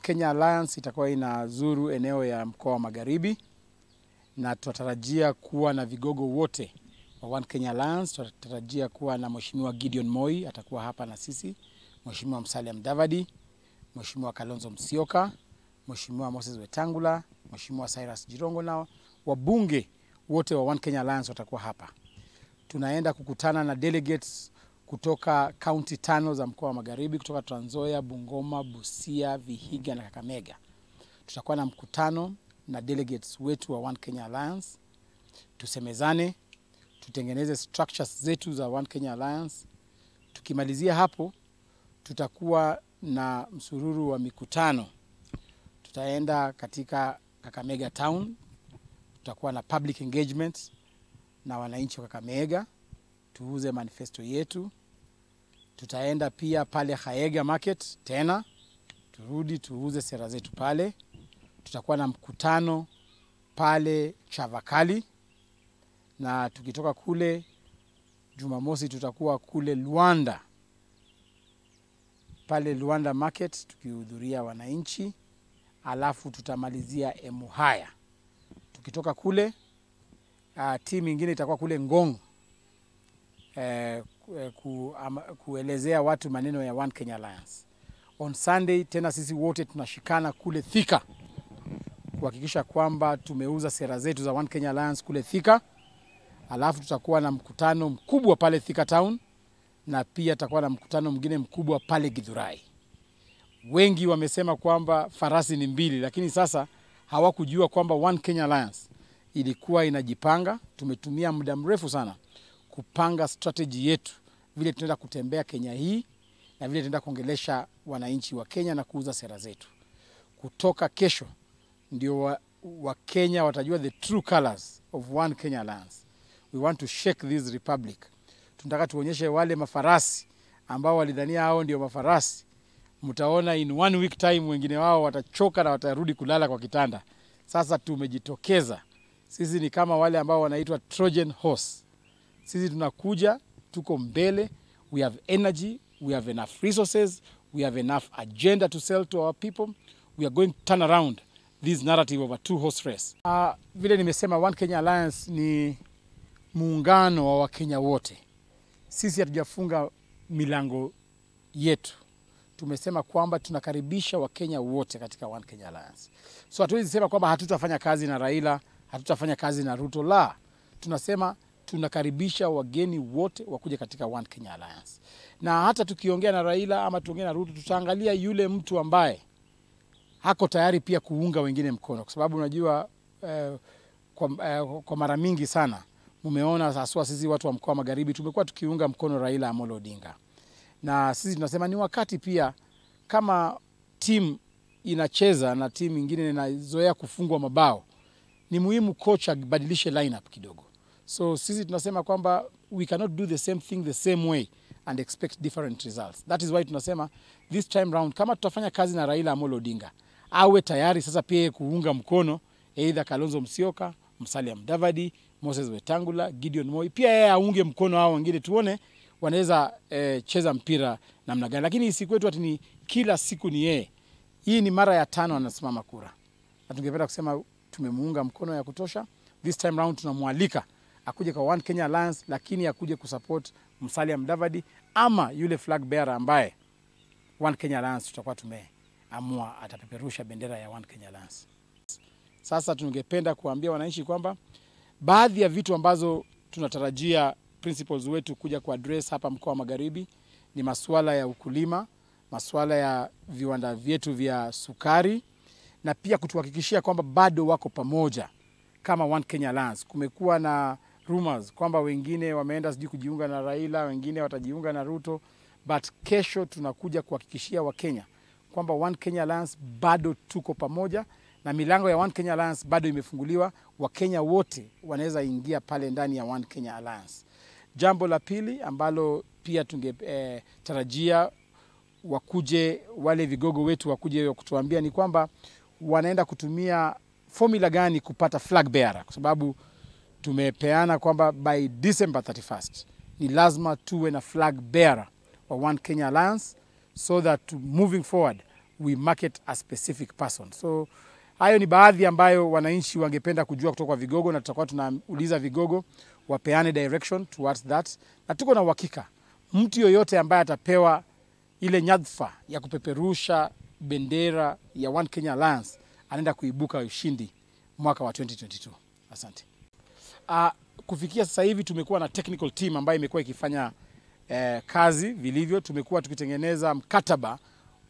Kenya Alliance itakuwa inazuru eneo ya mkoa wa Magharibi na tunatarajia kuwa na vigogo wote wa One Kenya Alliance. Tunatarajia kuwa na Mheshimiwa Gideon Moi atakuwa hapa na sisi, Mheshimiwa Musalia Mudavadi, Mheshimiwa Kalonzo Musyoka, Mheshimiwa Moses Wetangula, Mheshimiwa Cyrus Jirongo na wabunge wote wa One Kenya Alliance watakuwa hapa. Tunaenda kukutana na delegates kutoka kaunti tano za mkoa wa Magharibi, kutoka Trans Nzoia, Bungoma, Busia, Vihiga na Kakamega. Tutakuwa na mkutano na delegates wetu wa One Kenya Alliance, tusemezane, tutengeneze structures zetu za One Kenya Alliance. Tukimalizia hapo, tutakuwa na msururu wa mikutano. Tutaenda katika Kakamega Town, tutakuwa na public engagement na wananchi wa Kakamega, tuuze manifesto yetu. Tutaenda pia pale Haega Market tena turudi tuuze sera zetu pale. Tutakuwa na mkutano pale Chavakali, na tukitoka kule Jumamosi tutakuwa kule Luanda, pale Luanda Market tukihudhuria wananchi, alafu tutamalizia Emuhaya. Tukitoka kule uh, timu ingine itakuwa kule Ngong eh, Eh, ku, ama, kuelezea watu maneno ya One Kenya Alliance. On Sunday tena sisi wote tunashikana kule Thika kuhakikisha kwamba tumeuza sera zetu za One Kenya Alliance kule Thika, alafu tutakuwa na mkutano mkubwa pale Thika Town na pia tutakuwa na mkutano mwingine mkubwa pale Githurai. Wengi wamesema kwamba farasi ni mbili, lakini sasa hawakujua kwamba One Kenya Alliance ilikuwa inajipanga. Tumetumia muda mrefu sana kupanga strategy yetu vile tunaenda kutembea Kenya hii na vile tunaenda kuongelesha wananchi wa Kenya na kuuza sera zetu. Kutoka kesho ndio Wakenya wa watajua the true colors of One Kenya lands. We want to shake this republic. Tunataka tuonyeshe wale mafarasi ambao walidhania hao ndio mafarasi. Mtaona in one week time wengine wao watachoka na watarudi kulala kwa kitanda. Sasa tumejitokeza sisi, ni kama wale ambao wanaitwa Trojan horse. Sisi tunakuja tuko mbele, we have energy, we have enough resources, we have enough agenda to sell to our people. We are going to turn around this narrative of a two horse race. Uh, vile nimesema One Kenya Alliance ni muungano wa Wakenya wote. Sisi hatujafunga milango yetu tumesema kwamba tunakaribisha Wakenya wote katika One Kenya Alliance. So hatuwezi sema kwamba hatutafanya kazi na Raila, hatutafanya kazi na Ruto, la, tunasema tunakaribisha wageni wote wakuja katika One Kenya Alliance, na hata tukiongea na Raila ama tuongea na Ruto, tutaangalia yule mtu ambaye hako tayari pia kuunga wengine mkono, kwa sababu unajua eh, kwa, eh, kwa mara mingi sana mumeona haswa sisi watu wa mkoa magharibi tumekuwa tukiunga mkono Raila Amolo Odinga, na sisi tunasema ni wakati pia kama timu inacheza na timu ingine inazoea kufungwa mabao, ni muhimu kocha abadilishe lineup kidogo So sisi tunasema kwamba we cannot do the same thing the same way and expect different results. That is why tunasema this time round, kama tutafanya kazi na Raila Amolo Odinga, awe tayari sasa pia kuunga mkono either Kalonzo Musyoka, Musalia Mudavadi, Moses Wetangula, Gideon Moi, pia yeye aunge mkono hao wengine, tuone wanaweza eh, cheza mpira namna gani, lakini isikuwe tu ati ni kila siku ni yeye. Hii ni mara ya tano anasimama kura, na tungependa kusema tumemuunga mkono ya kutosha. This time round tunamwalika akuje kwa One Kenya Alliance, lakini akuje kusupport Musalia Mudavadi ama yule flag bearer ambaye One Kenya Alliance tutakuwa tumeamua atapeperusha bendera ya One Kenya Alliance. Sasa tungependa kuambia wananchi kwamba baadhi ya vitu ambazo tunatarajia principals wetu kuja address hapa mkoa wa Magharibi ni masuala ya ukulima, masuala ya viwanda vyetu vya sukari na pia kutuhakikishia kwamba bado wako pamoja kama One Kenya Alliance. Kumekuwa na rumors kwamba wengine wameenda sijui kujiunga na Raila, wengine watajiunga na Ruto, but kesho tunakuja kuhakikishia Wakenya kwamba One Kenya Alliance bado tuko pamoja na milango ya One Kenya Alliance bado imefunguliwa. Wakenya wote wanaweza ingia pale ndani ya One Kenya Alliance. Jambo la pili ambalo pia tungetarajia eh, wakuje wale vigogo wetu wakuje kutuambia ni kwamba wanaenda kutumia formula gani kupata flag bearer, kwa sababu tumepeana kwamba by December 31st ni lazima tuwe na flag bearer wa One Kenya Alliance so that moving forward we market a specific person. So hayo ni baadhi ambayo wananchi wangependa kujua kutoka kwa vigogo, na tutakuwa tunauliza vigogo wapeane direction towards that, na tuko na uhakika mtu yoyote ambaye atapewa ile nyadhifa ya kupeperusha bendera ya One Kenya Alliance anaenda kuibuka ushindi mwaka wa 2022. Asante. Uh, kufikia sasa hivi tumekuwa na technical team ambayo imekuwa ikifanya eh, kazi vilivyo. Tumekuwa tukitengeneza mkataba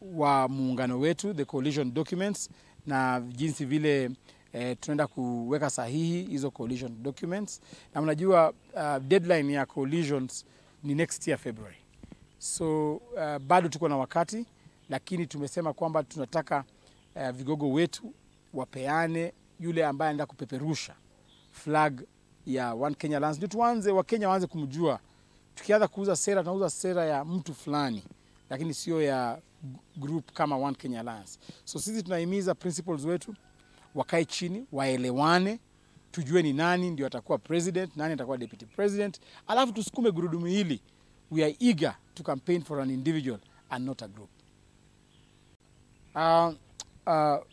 wa muungano wetu the coalition documents na jinsi vile eh, tunaenda kuweka sahihi hizo coalition documents, na mnajua uh, deadline ya coalitions ni next year February, so uh, bado tuko na wakati, lakini tumesema kwamba tunataka uh, vigogo wetu wapeane yule ambaye anaenda kupeperusha flag ya One Kenya Lands. ndio tuanze Wakenya waanze kumjua. Tukianza kuuza sera, tunauza sera ya mtu fulani, lakini sio ya group kama One Kenya Lands. So sisi tunahimiza principles wetu wakae chini, waelewane, tujue ni nani ndio atakuwa president, nani atakuwa deputy president, alafu tusukume gurudumu hili. We are eager to campaign for an individual and not a group. Uh, uh,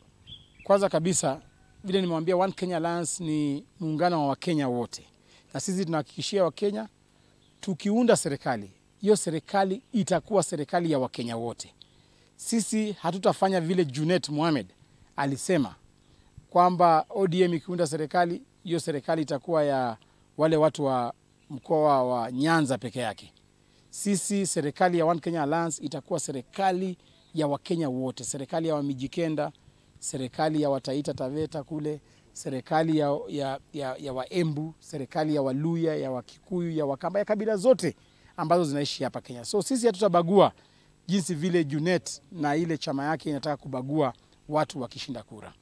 kwanza kabisa vile nimewambia One Kenya Alliance ni muungano wa Wakenya wote, na sisi tunahakikishia Wakenya tukiunda serikali hiyo serikali itakuwa serikali ya Wakenya wote. Sisi hatutafanya vile Junet Mohamed alisema kwamba ODM ikiunda serikali hiyo serikali itakuwa ya wale watu wa mkoa wa Nyanza peke yake. Sisi serikali ya One Kenya Alliance itakuwa serikali ya Wakenya wote, serikali ya Wamijikenda, serikali ya Wataita Taveta kule, serikali ya, ya, ya, ya Waembu, serikali ya Waluya, ya Wakikuyu, ya Wakamba, ya kabila zote ambazo zinaishi hapa Kenya. So sisi hatutabagua jinsi vile Junet na ile chama yake inataka kubagua watu wakishinda kura.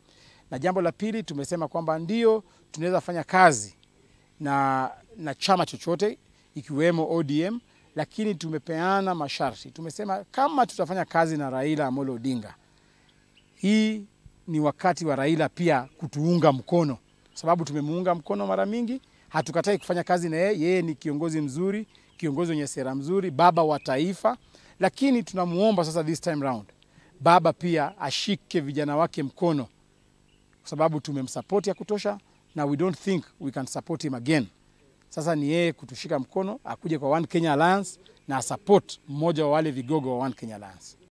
Na jambo la pili tumesema kwamba ndio tunaweza fanya kazi na, na chama chochote ikiwemo ODM, lakini tumepeana masharti. Tumesema kama tutafanya kazi na Raila Amolo Odinga hii ni wakati wa Raila pia kutuunga mkono, sababu tumemuunga mkono mara mingi, hatukatai kufanya kazi na yeye. Yeye ni kiongozi mzuri, kiongozi mwenye sera mzuri, baba wa taifa, lakini tunamuomba sasa this time round baba pia ashike vijana wake mkono, kwa sababu tumemsupport ya kutosha na we don't think we can support him again. Sasa ni yeye kutushika mkono, akuje kwa One Kenya Alliance na support mmoja wa wale vigogo wa One Kenya Alliance.